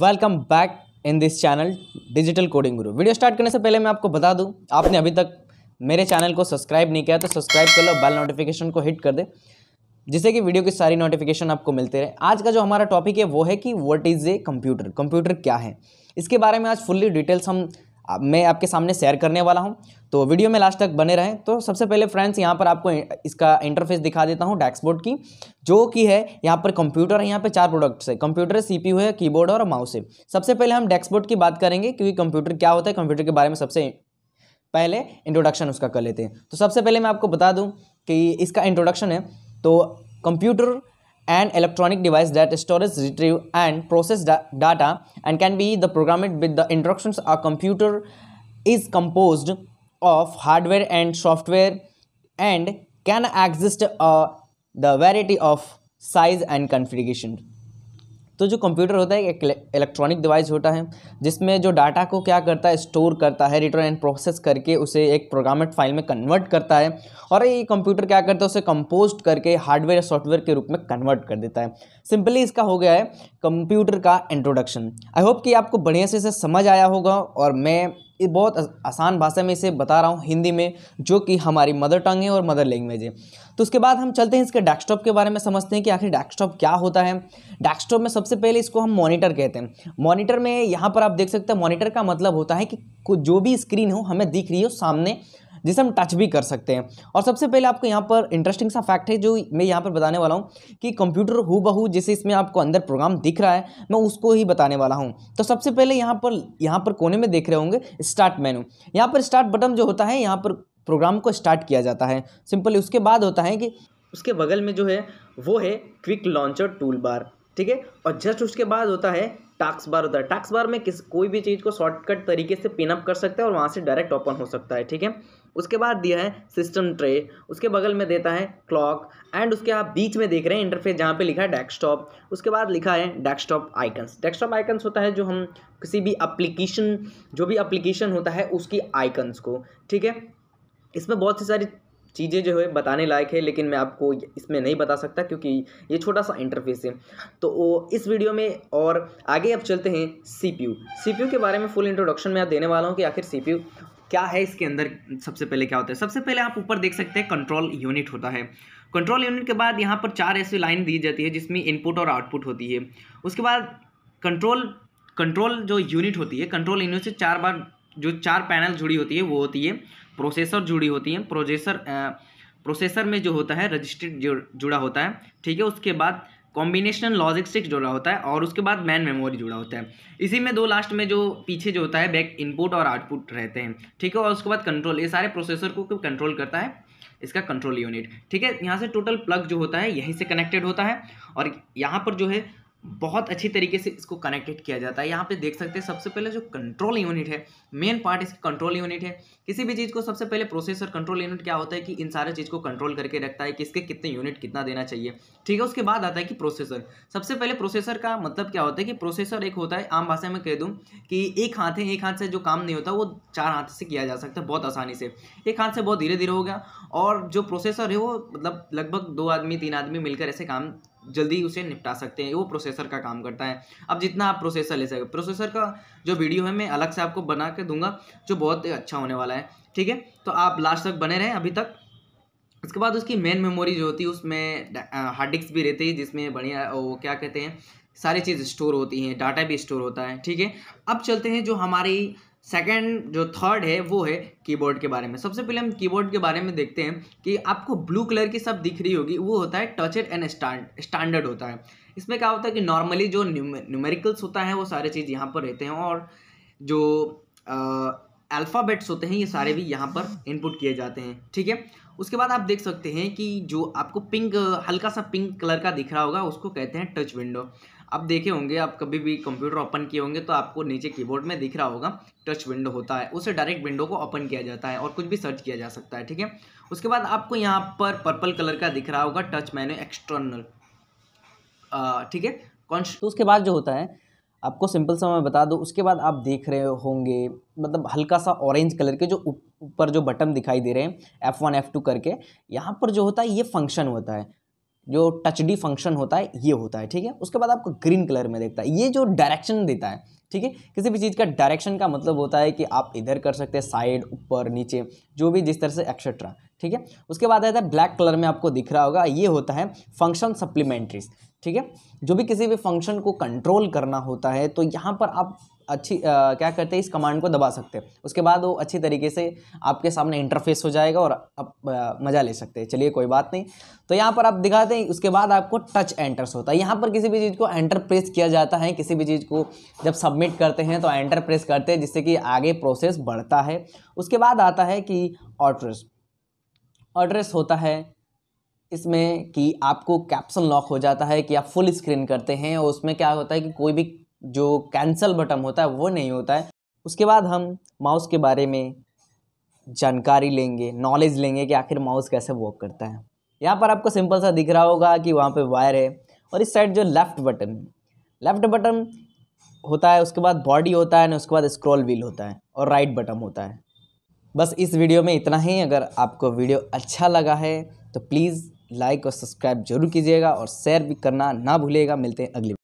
welcome back in this channel digital coding guru video start करने से पहले मैं आपको बता दूं आपने अभी तक मेरे चैनल को सब्सक्राइब नहीं किया तो सब्सक्राइब कर लो बेल नोटिफिकेशन को हिट कर दे जिससे कि वीडियो की सारी नोटिफिकेशन आपको मिलते रहे आज का जो हमारा टॉपिक है वो है कि what is a computer computer क्या है इसके बारे में आज फुल्ली डिटेल्स हम मैं आपके सामने शेयर करने वाला हूँ तो वीडियो में लास्ट तक बने रहें तो सबसे पहले फ्रेंड्स यहाँ पर आपको इसका इंटरफेस दिखा देता हूँ डैक्सबोर्ड की जो कि है यहाँ पर कंप्यूटर है यहाँ पर चार प्रोडक्ट्स है कंप्यूटर है सी है कीबोर्ड और माउस है सबसे पहले हम डैक्सबोर्ड की बात करेंगे क्योंकि कंप्यूटर क्या होता है कंप्यूटर के बारे में सबसे पहले इंट्रोडक्शन उसका कर लेते हैं तो सबसे पहले मैं आपको बता दूँ कि इसका इंट्रोडक्शन है तो computer an electronic device that stores, retrieve and process da data and can be the programmed with the instructions a computer is composed of hardware and software and can exist uh, the variety of size and configuration तो जो computer होता है एक electronic device होता है जिसमें जो data को क्या करता है स्टोर करता है रिटर्न एंड प्रोसेस करके उसे एक प्रोग्रामेड फाइल में कन्वर्ट करता है और ये कंप्यूटर क्या करता है उसे कंपोस्ट करके हार्डवेयर या सॉफ्टवेयर के रूप में कन्वर्ट कर देता है सिंपली इसका हो गया है कंप्यूटर का इंट्रोडक्शन आई होप कि आपको बढ़िया से इसे समझ आया होगा और मैं ये बहुत आसान भाषा में इसे बता रहा हूँ हिंदी में जो कि हमारी मदर टंग है और मदर लैंग्वेज है तो उसके बाद हम चलते हैं इसके डेस्कटॉप के बारे में समझते हैं कि आखिर डेस्कटॉप क्या होता है डेस्कटॉप में सबसे पहले इसको हम मॉनिटर कहते हैं मॉनिटर में यहाँ पर आप देख सकते हैं मॉनिटर का मतलब होता है कि जो भी स्क्रीन हो हमें दिख रही हो सामने जिसे हम टच भी कर सकते हैं और सबसे पहले आपको यहाँ पर इंटरेस्टिंग सा फैक्ट है जो मैं यहाँ पर बताने वाला हूँ कि कंप्यूटर हु बहू जिसे इसमें आपको अंदर प्रोग्राम दिख रहा है मैं उसको ही बताने वाला हूँ तो सबसे पहले यहाँ पर यहाँ पर कोने में देख रहे होंगे स्टार्ट मेनू यहाँ पर स्टार्ट बटन जो होता है यहाँ पर प्रोग्राम को स्टार्ट किया जाता है सिंपली उसके बाद होता है कि उसके बगल में जो है वो है क्विक लॉन्चर टूल बार ठीक है और जस्ट उसके बाद होता है टास्क बार होता है टास्क बार में किस कोई भी चीज़ को शॉर्टकट तरीके से पिनअप कर सकते हैं और वहाँ से डायरेक्ट ओपन हो सकता है ठीक है उसके बाद दिया है सिस्टम ट्रे उसके बगल में देता है क्लॉक एंड उसके आप बीच में देख रहे हैं इंटरफेस जहाँ पे लिखा है डेस्कटॉप उसके बाद लिखा है डेस्कटॉप आइकन्स डेस्कटॉप आइकन्स होता है जो हम किसी भी अप्लीकेशन जो भी अप्लीकेशन होता है उसकी आइकन्स को ठीक है इसमें बहुत सी सारी चीज़ें जो है बताने लायक है लेकिन मैं आपको इसमें नहीं बता सकता क्योंकि ये छोटा सा इंटरफेस है तो इस वीडियो में और आगे अब चलते हैं सीपीयू सीपीयू के बारे में फुल इंट्रोडक्शन मैं देने वाला हूँ कि आखिर सीपीयू क्या है इसके अंदर सबसे पहले क्या होता है सबसे पहले आप ऊपर देख सकते हैं कंट्रोल यूनिट होता है कंट्रोल यूनिट के बाद यहाँ पर चार ऐसी लाइन दी जाती है जिसमें इनपुट और आउटपुट होती है उसके बाद कंट्रोल कंट्रोल जो यूनिट होती है कंट्रोल यूनिट से चार बार जो चार पैनल जुड़ी होती है वो होती है प्रोसेसर जुड़ी होती है प्रोजेसर प्रोसेसर में जो होता है रजिस्टर्ड जुड़, जुड़ा होता है ठीक है उसके बाद कॉम्बिनेशन लॉजिस्टिक्स जुड़ा होता है और उसके बाद मैन मेमोरी जुड़ा होता है इसी में दो लास्ट में जो पीछे जो होता है बैक इनपुट और आउटपुट रहते हैं ठीक है और उसके बाद कंट्रोल ये सारे प्रोसेसर को कंट्रोल करता है इसका कंट्रोल यूनिट ठीक है यहाँ से टोटल प्लग जो होता है यहीं से कनेक्टेड होता है और यहाँ पर जो है बहुत अच्छी तरीके से इसको कनेक्टेड किया जाता है यहाँ पे देख सकते हैं सबसे पहले जो कंट्रोल यूनिट है मेन पार्ट इसकी कंट्रोल यूनिट है किसी भी चीज़ को सबसे पहले प्रोसेसर कंट्रोल यूनिट क्या होता है कि इन सारे चीज़ को कंट्रोल करके रखता है कि इसके कितने यूनिट कितना देना चाहिए ठीक है उसके बाद आता है कि प्रोसेसर सबसे पहले प्रोसेसर का मतलब क्या होता है कि प्रोसेसर एक होता है आम भाषा में कह दूँ कि एक हाथ है एक हाथ से जो काम नहीं होता वो चार हाथ से किया जा सकता है बहुत आसानी से एक हाथ से बहुत धीरे धीरे हो गया और जो प्रोसेसर है वो मतलब लगभग दो आदमी तीन आदमी मिलकर ऐसे काम जल्दी उसे निपटा सकते हैं वो प्रोसेसर का काम करता है अब जितना आप प्रोसेसर ले सकें प्रोसेसर का जो वीडियो है मैं अलग से आपको बना के दूंगा जो बहुत अच्छा होने वाला है ठीक है तो आप लास्ट तक बने रहें अभी तक उसके बाद उसकी मेन मेमोरी जो होती है उसमें हार्ड डिस्क भी रहती है जिसमें बढ़िया वो क्या कहते हैं सारी चीज़ स्टोर होती हैं डाटा भी स्टोर होता है ठीक है अब चलते हैं जो हमारी सेकेंड जो थर्ड है वो है कीबोर्ड के बारे में सबसे पहले हम कीबोर्ड के बारे में देखते हैं कि आपको ब्लू कलर की सब दिख रही होगी वो होता है टचेड एंड स्टैंडर्ड होता है इसमें क्या होता है कि नॉर्मली जो न्यूमेरिकल्स होता है वो सारे चीज़ यहाँ पर रहते हैं और जो अल्फ़ाबेट्स होते हैं ये सारे भी यहाँ पर इनपुट किए जाते हैं ठीक है उसके बाद आप देख सकते हैं कि जो आपको पिंक हल्का सा पिंक कलर का दिख रहा होगा उसको कहते हैं टच विंडो आप देखे होंगे आप कभी भी कंप्यूटर ओपन किए होंगे तो आपको नीचे कीबोर्ड में दिख रहा होगा टच विंडो होता है उसे डायरेक्ट विंडो को ओपन किया जाता है और कुछ भी सर्च किया जा सकता है ठीक है उसके बाद आपको यहाँ पर पर्पल कलर का दिख रहा होगा टच मैन्यू एक्सटर्नल ठीक है कौन तो उसके बाद जो होता है आपको सिंपल सा मैं बता दूँ उसके बाद आप देख रहे होंगे मतलब हल्का सा ऑरेंज कलर के जो ऊपर जो बटन दिखाई दे रहे हैं F1 F2 करके यहाँ पर जो होता है ये फंक्शन होता है जो टच डी फंक्शन होता है ये होता है ठीक है उसके बाद आपको ग्रीन कलर में देखता है ये जो डायरेक्शन देता है ठीक है किसी भी चीज़ का डायरेक्शन का मतलब होता है कि आप इधर कर सकते हैं साइड ऊपर नीचे जो भी जिस तरह से एक्सेट्रा ठीक है उसके बाद आता है ब्लैक कलर में आपको दिख रहा होगा ये होता है फंक्शन सप्लीमेंट्रीज ठीक है जो भी किसी भी फंक्शन को कंट्रोल करना होता है तो यहाँ पर आप अच्छी आ, क्या करते हैं इस कमांड को दबा सकते हैं उसके बाद वो अच्छी तरीके से आपके सामने इंटरफेस हो जाएगा और आप आ, मज़ा ले सकते हैं चलिए कोई बात नहीं तो यहाँ पर आप दिखाते हैं उसके बाद आपको टच एंटर्स होता है यहाँ पर किसी भी चीज़ को एंटर प्रेस किया जाता है किसी भी चीज़ को जब सबमिट करते हैं तो एंटर प्रेस करते हैं जिससे कि आगे प्रोसेस बढ़ता है उसके बाद आता है कि ऑड्रेस ऑड्रेस होता है इसमें कि आपको कैप्सन लॉक हो जाता है कि आप फुल स्क्रीन करते हैं और उसमें क्या होता है कि कोई भी जो कैंसल बटन होता है वो नहीं होता है उसके बाद हम माउस के बारे में जानकारी लेंगे नॉलेज लेंगे कि आखिर माउस कैसे वर्क करता है यहाँ पर आपको सिंपल सा दिख रहा होगा कि वहाँ पे वायर है और इस साइड जो लेफ़्ट बटन लेफ़्ट बटन होता है उसके बाद बॉडी होता है ना उसके बाद स्क्रॉल व्हील होता है और राइट बटन होता है बस इस वीडियो में इतना ही अगर आपको वीडियो अच्छा लगा है तो प्लीज़ लाइक और सब्सक्राइब जरूर कीजिएगा और शेयर भी करना ना भूलिएगा मिलते हैं अगली